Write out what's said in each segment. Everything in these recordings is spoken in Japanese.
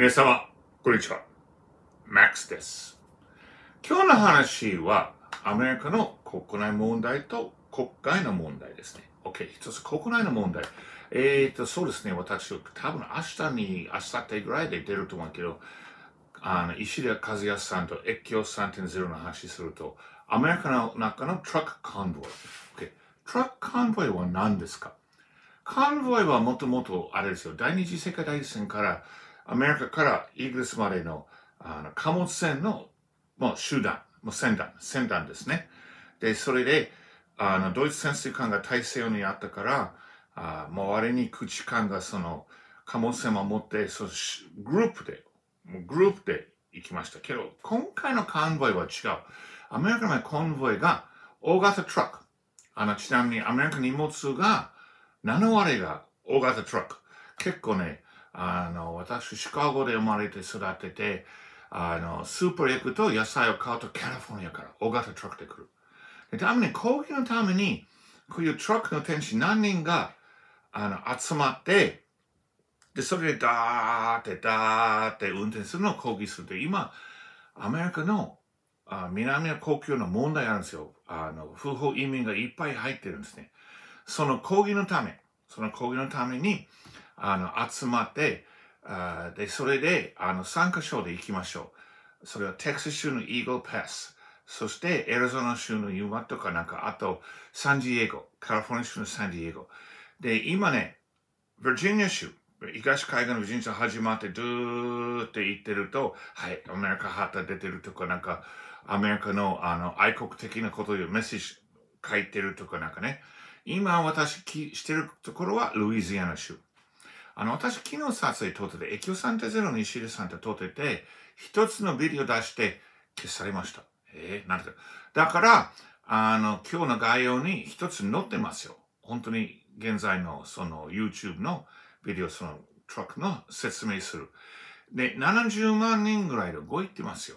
皆様、こんにちは。MAX です。今日の話は、アメリカの国内問題と国外の問題ですね。OK、一つ国内の問題。えっ、ー、と、そうですね、私、多分明日に、明後日ぐらいで出ると思うけど、あの、石田和康さんと越境3.0の話すると、アメリカの中のトラックコンボイ。o k トラックコンボイは何ですかコンボイはもともと、あれですよ、第二次世界大戦から、アメリカからイギリスまでのあの貨物船のもう集団、もう船団、船団ですね。で、それで、あの、ドイツ潜水艦が大西洋にあったから、あ周りに駆逐艦がその、貨物船を持って、そグループで、もうグループで行きましたけど、今回のコンボイは違う。アメリカのコンボイが大型トラック。あの、ちなみにアメリカ荷物が7割が大型トラック。結構ね、あの、私、シカゴで生まれて育てて、あの、スーパー行くと野菜を買うとカリフォルニアから大型トラックで来る。で、たまに抗議のために、こういうトラックの天使何人が、あの、集まって、で、それでダーってダーって運転するのを抗議するで、今、アメリカのあ南の国境の問題あるんですよ。あの、不法移民がいっぱい入ってるんですね。その抗議のため、その抗議のために、あの、集まって、あで、それで、あの、3カ所で行きましょう。それはテキサス州のイーグルパス。そして、エロゾナ州のユマとかなんか、あと、サンディエゴ。カリフォルニア州のサンディエゴ。で、今ね、ヴィジニア州。東海岸の人生始まって、ドゥーって言ってると、はい、アメリカ旗出てるとか、なんか、アメリカのあの愛国的なことをメッセージ書いてるとか、なんかね。今私きしてるところはルイジアナ州。あの、私昨日撮影撮ってて、エキオサンテゼロの石井さんってってて、一つのビデオ出して消されました。えー、なんて。だから、あの、今日の概要に一つ載ってますよ。本当に現在のその YouTube のビデオ、そのトラックの説明する。で、70万人ぐらいで動いてますよ。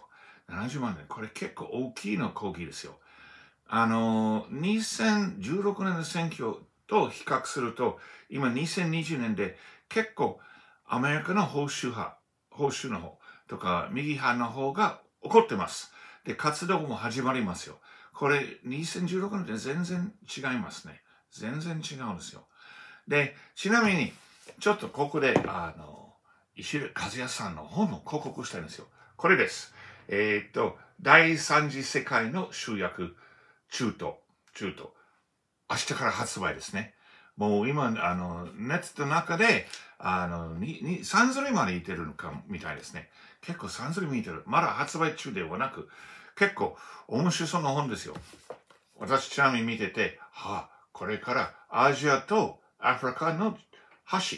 70万人。これ結構大きいの講義ですよ。あの、2016年の選挙と比較すると、今2020年で結構アメリカの保守派、保守の方とか右派の方が怒ってます。で、活動も始まりますよ。これ2016年で全然違いますね。全然違うんですよ。で、ちなみに、ちょっとここで、あの、石田和也さんの本の広告したいんですよ。これです。えー、っと、第三次世界の集約、中東、中東。明日から発売ですね。もう今、あの、ネットの中で、あの、に、3種類までいてるのか、みたいですね。結構3種類見てる。まだ発売中ではなく、結構面白そうな本ですよ。私ちなみに見てて、はあ、これからアジアとアフリカの橋、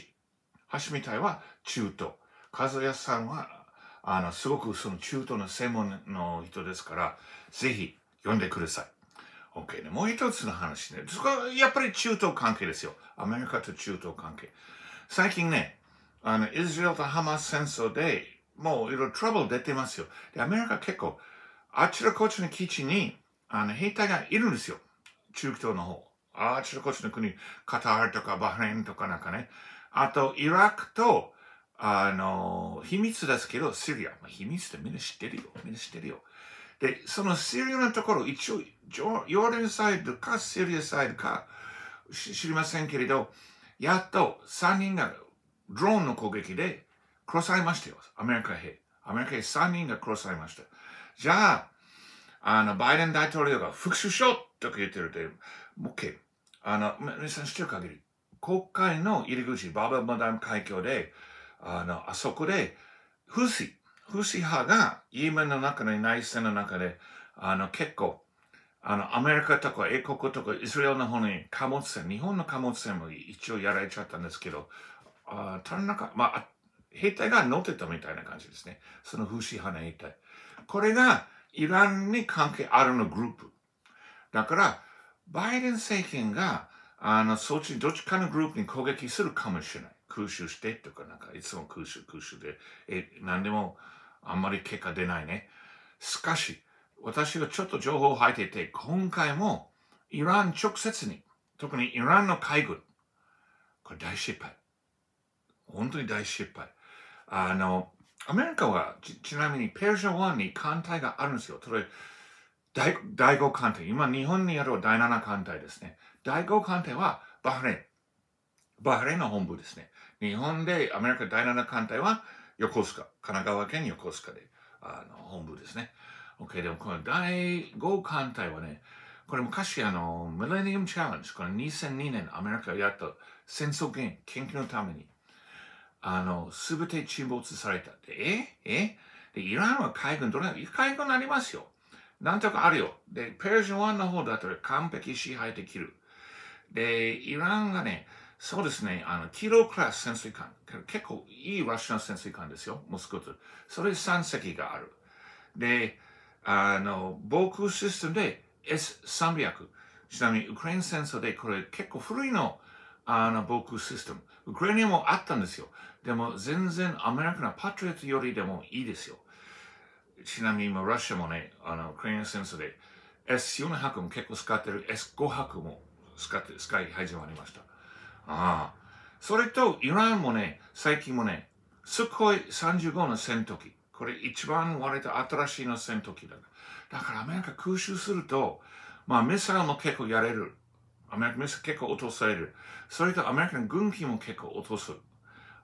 橋みたいは中東。和也さんは、あの、すごくその中東の専門の人ですから、ぜひ読んでください。OK ね。もう一つの話ね。そこはやっぱり中東関係ですよ。アメリカと中東関係。最近ね、あの、イスラエルとハマス戦争で、もういろいろトラブル出てますよ。で、アメリカ結構、あちらこちの基地に、あの、兵隊がいるんですよ。中東の方。あちらこちの国、カタールとかバハレンとかなんかね。あと、イラクと、あの、秘密ですけど、シリア。まあ、秘密ってみんな知ってるよ。みんな知ってるよ。で、そのシリアのところ、一応、ヨーレンサイドかシリアサイドか知りませんけれど、やっと3人がドローンの攻撃で殺されましたよ。アメリカ兵。アメリカ兵3人が殺されました。じゃあ、あの、バイデン大統領が復讐しようとか言ってるで、もう OK。あの、皆さん知ってる限り、国会の入り口、バーバーマダム海峡で、あの、あそこで、風水。風シ派がインの中で内戦の中で、あの結構、あの、アメリカとか英国とかイスラエルの方に貨物船、日本の貨物船も一応やられちゃったんですけど、あたな中、まあ、兵隊が乗ってたみたいな感じですね。その風刺派の兵隊。これがイランに関係あるのグループ。だから、バイデン政権が、あの、そっちどっちかのグループに攻撃するかもしれない。空襲してとかなんかいつも空襲空襲でえ何でもあんまり結果出ないねしかし私がちょっと情報を入っていて今回もイラン直接に特にイランの海軍これ大失敗本当に大失敗あのアメリカはちなみにペルシャ湾に艦隊があるんですよそれ第第5艦隊今日本にある第7艦隊ですね第5艦隊はバフレンバーレンの本部ですね。日本でアメリカ第7艦隊は横須賀、神奈川県横須賀で、あの、本部ですね。OK、でもこの第5艦隊はね、これ昔あの、ミレニアムチャレンジ、この2002年アメリカがやった戦争研究のために、あの、すべて沈没された。で、ええで、イランは海軍どれ海軍になりますよ。なんとかあるよ。で、ペルシャンの方だったら完璧支配できる。で、イランがね、そうですね。あの、キロクラス潜水艦。結構いいロシアの潜水艦ですよ。モスクーツ。それ3隻がある。で、あの、防空システムで S300。ちなみに、ウクライナ戦争でこれ結構古いの、あの、防空システム。ウクライナもあったんですよ。でも、全然アメリカのパトリオットよりでもいいですよ。ちなみに、ロシアもね、あの、ウクライナ戦争で S400 も結構使ってる、S500 も使って、使い始まりました。ああ。それと、イランもね、最近もね、すごい35の戦闘機。これ一番割と新しいの戦闘機だ。だからアメリカ空襲すると、まあミサイルも結構やれる。アメリカミサイル結構落とされる。それとアメリカの軍機も結構落とす。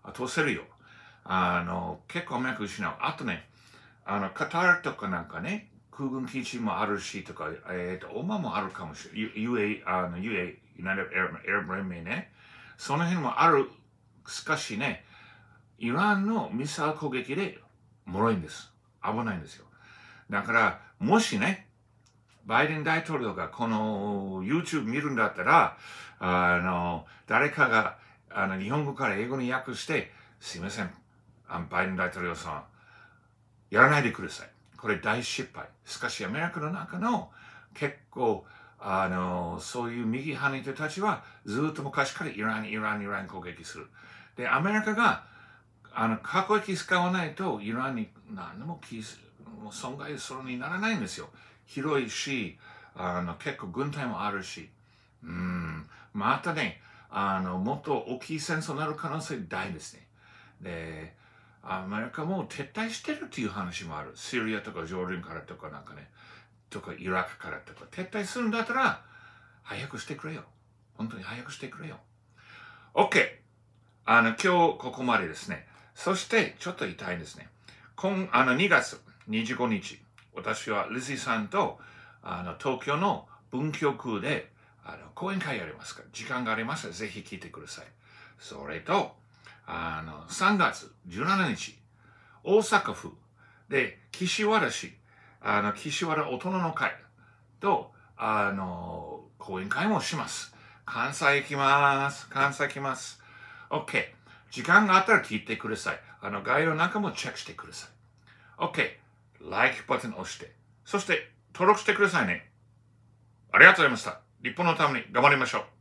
落とせるよ。あの、結構アメリカ失う。あとね、あの、カタールとかなんかね、空軍基地もあるしとか、えっ、ー、と、オマもあるかもしれない。UA、あの、UA、ナイテッド・アラブ連盟ね、その辺もある、しかしね、イランのミサイル攻撃で脆いんです。危ないんですよ。だから、もしね、バイデン大統領がこの YouTube 見るんだったら、あの、誰かがあの日本語から英語に訳して、すいません、あバイデン大統領さん、やらないでください。これ大失敗。しかし、アメリカの中の結構、あの、そういう右派の人たちは、ずっと昔からイラン、イラン、イラン攻撃する。で、アメリカが、あの、核兵器使わないと、イランに何でももう損害するにならないんですよ。広いし、あの、結構軍隊もあるし。うん。またね、あの、もっと大きい戦争になる可能性大ですね。で、アメリカも撤退してるっていう話もある。シリアとかジョーリンからとかなんかね。とかイラクからとか撤退するんだったら、早くしてくれよ。本当に早くしてくれよ。OK! あの、今日ここまでですね。そして、ちょっと痛いんですね。今、あの、2月25日、私はリズィさんと、あの、東京の文京区で、あの、講演会やりますから、時間がありましたら、ぜひ聞いてください。それと、あの、3月17日、大阪府で、岸和田市、あの、岸和田大人の会と、あの、講演会もします。関西行きます。関西行きます。OK。時間があったら聞いてください。あの、概要なんかもチェックしてください。OK。Like ボタン押して、そして登録してくださいね。ありがとうございました。日本のために頑張りましょう。